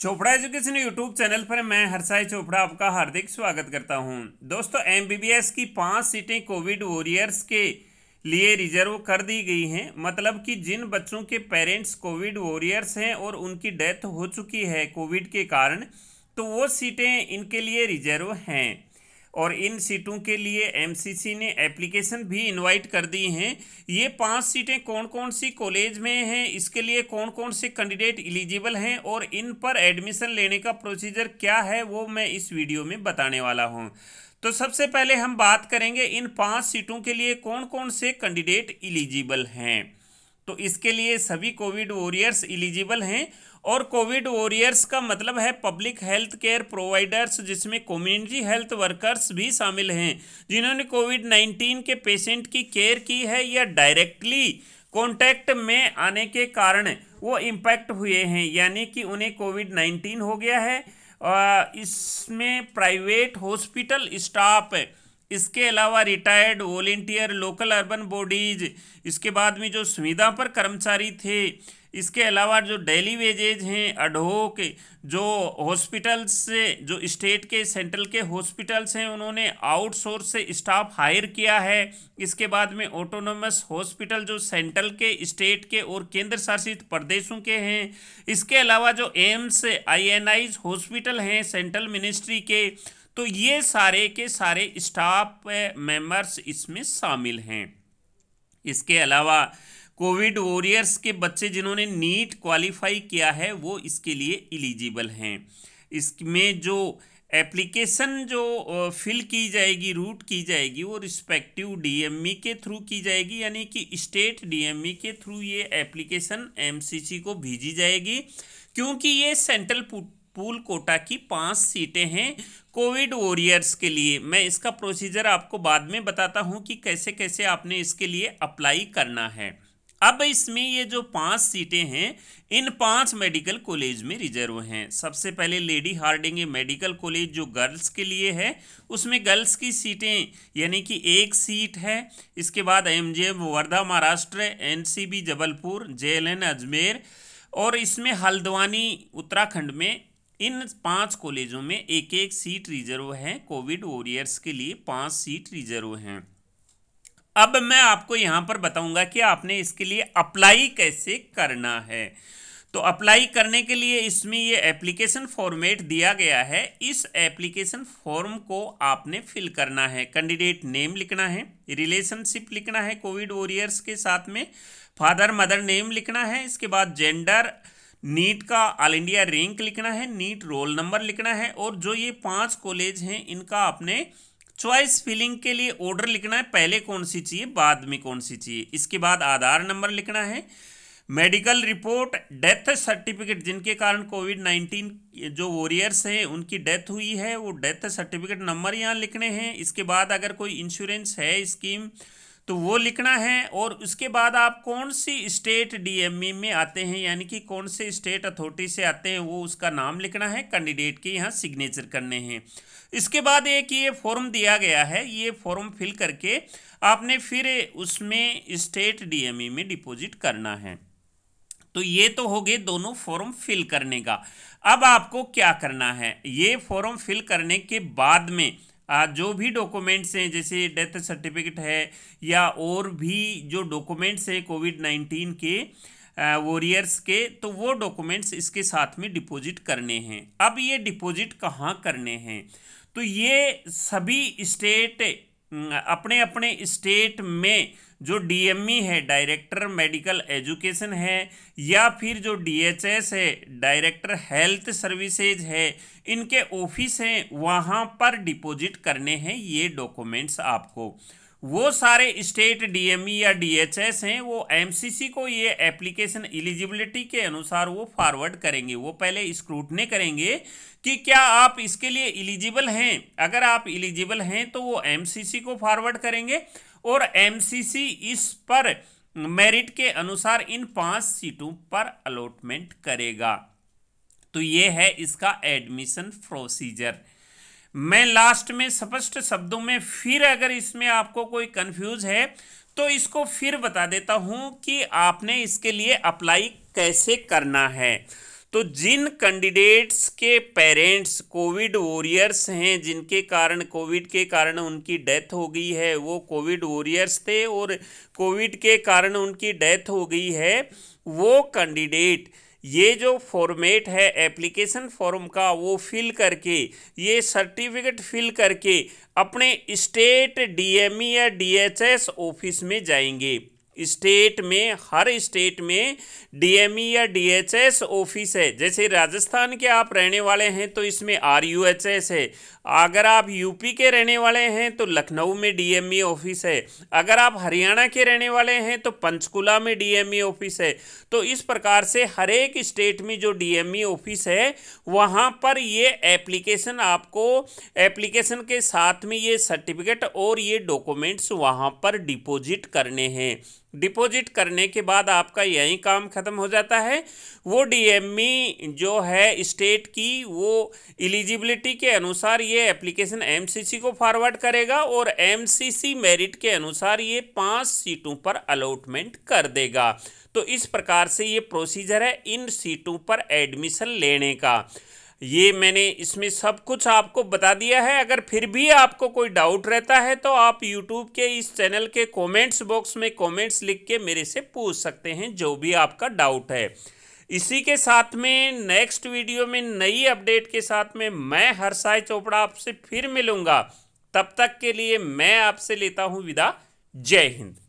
Chopra education YouTube channel पर मैं हरसाई चोपड़ा आपका हार्दिक स्वागत करता हूं दोस्तों एमबीबीएस की पांच सीटें कोविड वॉरियर्स के लिए रिजर्व कर दी गई हैं मतलब कि जिन बच्चों के पेरेंट्स कोविड वॉरियर्स हैं और उनकी डेथ हो चुकी है कोविड के कारण तो वो सीटें इनके लिए रिजर्व हैं और इन सीटों के लिए एमसीसी ने एप्लीकेशन भी इनवाइट कर दी हैं ये पांच सीटें कौन कौन सी कॉलेज में हैं इसके लिए कौन कौन से कैंडिडेट एलिजिबल हैं और इन पर एडमिशन लेने का प्रोसीजर क्या है वो मैं इस वीडियो में बताने वाला हूँ तो सबसे पहले हम बात करेंगे इन पाँच सीटों के लिए कौन कौन से कैंडिडेट इलिजिबल हैं तो इसके लिए सभी कोविड वॉरियर्स इलिजिबल हैं और कोविड वॉरियर्स का मतलब है पब्लिक हेल्थ केयर प्रोवाइडर्स जिसमें कम्युनिटी हेल्थ वर्कर्स भी शामिल हैं जिन्होंने कोविड नाइन्टीन के पेशेंट की केयर की है या डायरेक्टली कॉन्टैक्ट में आने के कारण वो इम्पैक्ट हुए हैं यानी कि उन्हें कोविड नाइन्टीन हो गया है इसमें प्राइवेट हॉस्पिटल स्टाफ इसके अलावा retired volunteer local urban bodies इसके बाद में जो सुविधा पर कर्मचारी थे इसके अलावा जो डेली वेजेज हैं अडहो के जो हॉस्पिटल्स से जो स्टेट के सेंट्रल के हॉस्पिटल्स हैं उन्होंने आउटसोर्स से स्टाफ हायर किया है इसके बाद में ऑटोनोमस हॉस्पिटल जो सेंट्रल के स्टेट के और केंद्र शासित प्रदेशों के हैं इसके अलावा जो एम्स आईएनआईज हॉस्पिटल हैं सेंट्रल मिनिस्ट्री के तो ये सारे के सारे स्टाफ मेम्बर्स इसमें शामिल हैं इसके अलावा कोविड वॉरियर्स के बच्चे जिन्होंने नीट क्वालिफाई किया है वो इसके लिए एलिजिबल हैं इसमें जो एप्लीकेशन जो फिल की जाएगी रूट की जाएगी वो रिस्पेक्टिव डीएमई के थ्रू की जाएगी यानी कि स्टेट डीएमई के थ्रू ये एप्लीकेशन एमसीसी को भेजी जाएगी क्योंकि ये सेंट्रल पूल कोटा की पांच सीटें हैं कोविड वॉरियर्स के लिए मैं इसका प्रोसीजर आपको बाद में बताता हूँ कि कैसे कैसे आपने इसके लिए अप्लाई करना है अब इसमें ये जो पांच सीटें हैं इन पांच मेडिकल कॉलेज में रिजर्व हैं सबसे पहले लेडी हार्डिंग मेडिकल कॉलेज जो गर्ल्स के लिए है उसमें गर्ल्स की सीटें यानी कि एक सीट है इसके बाद M Wardha Maharashtra NCB Jabalpur JLN Ajmer और इसमें हल्द्वानी उत्तराखंड में इन पांच कॉलेजों में एक एक सीट रिजर्व है कोविड वॉरियर्स के लिए पांच सीट रिजर्व हैं अब मैं आपको यहां पर बताऊंगा कि आपने इसके लिए अप्लाई कैसे करना है तो अप्लाई करने के लिए इसमें ये एप्लीकेशन फॉर्मेट दिया गया है इस एप्लीकेशन फॉर्म को आपने फिल करना है कैंडिडेट नेम लिखना है रिलेशनशिप लिखना है कोविड वॉरियर्स के साथ में फादर मदर नेम लिखना है इसके बाद जेंडर नीट का ऑल इंडिया रैंक लिखना है नीट रोल नंबर लिखना है और जो ये पांच कॉलेज हैं इनका आपने चॉइस फिलिंग के लिए ऑर्डर लिखना है पहले कौन सी चाहिए बाद में कौन सी चाहिए इसके बाद आधार नंबर लिखना है मेडिकल रिपोर्ट डेथ सर्टिफिकेट जिनके कारण कोविड नाइन्टीन जो वॉरियर्स हैं उनकी डेथ हुई है वो डेथ सर्टिफिकेट नंबर यहाँ लिखने हैं इसके बाद अगर कोई इंश्योरेंस है स्कीम तो वो लिखना है और उसके बाद आप कौन सी स्टेट डीएमई e में आते हैं यानी कि कौन से स्टेट अथॉरिटी से आते हैं वो उसका नाम लिखना है कैंडिडेट के यहाँ सिग्नेचर करने हैं इसके बाद एक ये फॉर्म दिया गया है ये फॉर्म फिल करके आपने फिर उसमें स्टेट डीएमई e में डिपॉजिट करना है तो ये तो हो गए दोनों फॉर्म फिल करने का अब आपको क्या करना है ये फॉर्म फिल करने के बाद में जो भी डॉक्यूमेंट्स हैं जैसे डेथ सर्टिफिकेट है या और भी जो डॉक्यूमेंट्स हैं कोविड नाइन्टीन के वॉरियर्स के तो वो डॉक्यूमेंट्स इसके साथ में डिपॉजिट करने हैं अब ये डिपॉजिट कहाँ करने हैं तो ये सभी स्टेट अपने अपने स्टेट में जो डीएमई e है डायरेक्टर मेडिकल एजुकेशन है या फिर जो डीएचएस है डायरेक्टर हेल्थ सर्विसेज है इनके ऑफिस हैं वहाँ पर डिपॉजिट करने हैं ये डॉक्यूमेंट्स आपको वो सारे स्टेट डीएमई e या डीएचएस हैं वो एमसीसी को ये एप्लीकेशन एलिजिबिलिटी के अनुसार वो फॉरवर्ड करेंगे वो पहले स्क्रूटनी करेंगे कि क्या आप इसके लिए एलिजिबल हैं अगर आप एलिजिबल हैं तो वो एमसीसी को फॉरवर्ड करेंगे और एमसीसी इस पर मेरिट के अनुसार इन पांच सीटों पर अलॉटमेंट करेगा तो ये है इसका एडमिशन प्रोसीजर मैं लास्ट में स्पष्ट शब्दों में फिर अगर इसमें आपको कोई कन्फ्यूज है तो इसको फिर बता देता हूँ कि आपने इसके लिए अप्लाई कैसे करना है तो जिन कैंडिडेट्स के पेरेंट्स कोविड वॉरियर्स हैं जिनके कारण कोविड के कारण उनकी डेथ हो गई है वो कोविड वॉरियर्स थे और कोविड के कारण उनकी डेथ हो गई है वो कैंडिडेट ये जो फॉर्मेट है एप्लीकेशन फॉर्म का वो फिल करके ये सर्टिफिकेट फिल करके अपने स्टेट डीएमई e या डीएचएस ऑफिस में जाएंगे स्टेट में हर स्टेट में डीएमई e या डीएचएस ऑफिस है जैसे राजस्थान के आप रहने वाले हैं तो इसमें आरयूएचएस है अगर आप यूपी के रहने वाले हैं तो लखनऊ में डीएमई e ऑफिस है अगर आप हरियाणा के रहने वाले हैं तो पंचकुला में डीएमई e ऑफिस है तो इस प्रकार से हर एक स्टेट में जो डीएमई ऑफिस है वहाँ पर ये एप्लीकेशन आपको एप्लीकेशन के साथ में ये सर्टिफिकेट और ये डॉक्यूमेंट्स वहाँ पर डिपोजिट करने हैं डिपॉजिट करने के बाद आपका यही काम ख़त्म हो जाता है वो डीएमई e जो है स्टेट की वो एलिजिबिलिटी के अनुसार ये एप्लीकेशन एमसीसी को फॉरवर्ड करेगा और एमसीसी मेरिट के अनुसार ये पांच सीटों पर अलॉटमेंट कर देगा तो इस प्रकार से ये प्रोसीजर है इन सीटों पर एडमिशन लेने का ये मैंने इसमें सब कुछ आपको बता दिया है अगर फिर भी आपको कोई डाउट रहता है तो आप यूट्यूब के इस चैनल के कमेंट्स बॉक्स में कमेंट्स लिख के मेरे से पूछ सकते हैं जो भी आपका डाउट है इसी के साथ में नेक्स्ट वीडियो में नई अपडेट के साथ में मैं हर्षाय चोपड़ा आपसे फिर मिलूंगा तब तक के लिए मैं आपसे लेता हूँ विदा जय हिंद